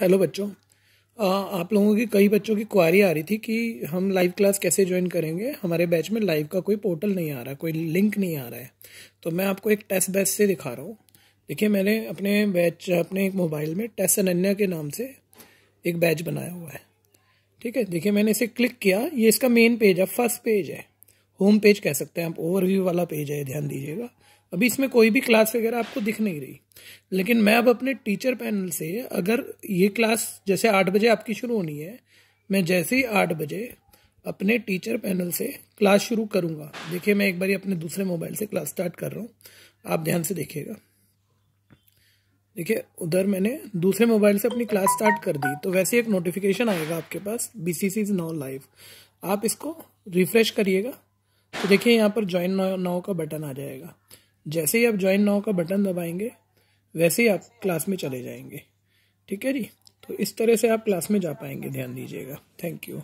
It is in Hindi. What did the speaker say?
हेलो बच्चों आप लोगों की कई बच्चों की क्वारी आ रही थी कि हम लाइव क्लास कैसे ज्वाइन करेंगे हमारे बैच में लाइव का कोई पोर्टल नहीं आ रहा कोई लिंक नहीं आ रहा है तो मैं आपको एक टेस्ट बैच से दिखा रहा हूँ देखिए मैंने अपने बैच अपने एक मोबाइल में टेस्ट अनन्या के नाम से एक बैच बनाया हुआ है ठीक है देखिए मैंने इसे क्लिक किया ये इसका मेन पेज है फर्स्ट पेज है होम पेज कह सकते हैं आप ओवरव्यू वाला पेज है ध्यान दीजिएगा अभी इसमें कोई भी क्लास वगैरह आपको दिख नहीं रही लेकिन मैं अब अपने टीचर पैनल से अगर ये क्लास जैसे आठ बजे आपकी शुरू होनी है मैं जैसे ही आठ बजे अपने टीचर पैनल से क्लास शुरू करूंगा देखिए मैं एक बार अपने दूसरे मोबाइल से क्लास स्टार्ट कर रहा हूँ आप ध्यान से देखिएगा देखिए उधर मैंने दूसरे मोबाइल से अपनी क्लास स्टार्ट कर दी तो वैसे एक नोटिफिकेशन आएगा आपके पास B C C is now live आप इसको रिफ्रेश करिएगा तो देखिए यहाँ पर ज्वाइन नाव का बटन आ जाएगा जैसे ही आप ज्वाइन नाव का बटन दबाएंगे वैसे ही आप क्लास में चले जाएंगे ठीक है जी तो इस तरह से आप क्लास में जा पाएंगे ध्यान दीजिएगा थैंक यू